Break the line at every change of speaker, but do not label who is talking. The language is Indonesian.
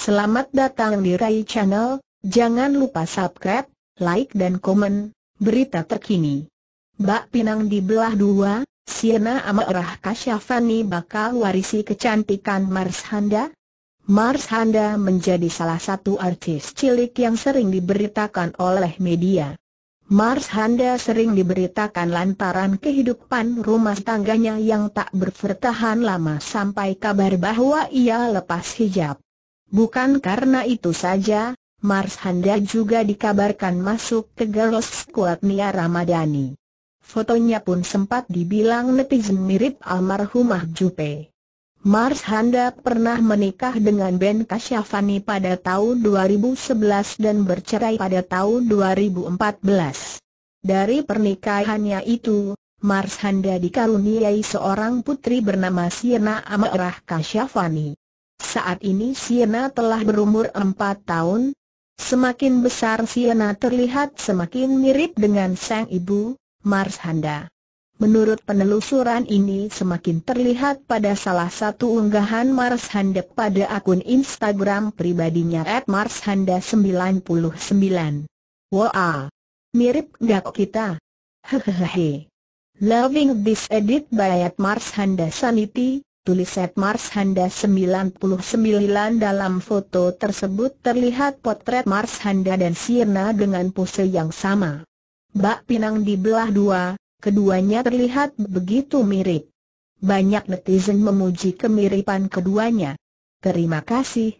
Selamat datang di Rai Channel, jangan lupa subscribe, like dan komen, berita terkini. Bak Pinang di Belah dua, Siena Amarah Kasyafani bakal warisi kecantikan Mars Handa. Mars Handa menjadi salah satu artis cilik yang sering diberitakan oleh media. Mars Handa sering diberitakan lantaran kehidupan rumah tangganya yang tak bertahan lama sampai kabar bahwa ia lepas hijab. Bukan karena itu saja, Mars Handa juga dikabarkan masuk ke Girls Squad Nia Ramadhani. Fotonya pun sempat dibilang netizen mirip almarhumah Jupe. Mars Handa pernah menikah dengan Ben Kasyafani pada tahun 2011 dan bercerai pada tahun 2014. Dari pernikahannya itu, Mars Handa dikaruniai seorang putri bernama Sirna Amarah Kasyafani. Saat ini Siena telah berumur empat tahun. Semakin besar Siena terlihat semakin mirip dengan sang ibu, Mars Handa. Menurut penelusuran ini semakin terlihat pada salah satu unggahan Mars Handa pada akun Instagram pribadinya marshanda 99. Wow! Mirip gak kita? Hehehe. Loving this edit by at Mars Handa Sanity, tulis Ed Mars Handa 99 dalam foto tersebut terlihat potret Mars Handa dan Sirna dengan pose yang sama. Bak Pinang dibelah dua, keduanya terlihat begitu mirip. Banyak netizen memuji kemiripan keduanya. Terima kasih,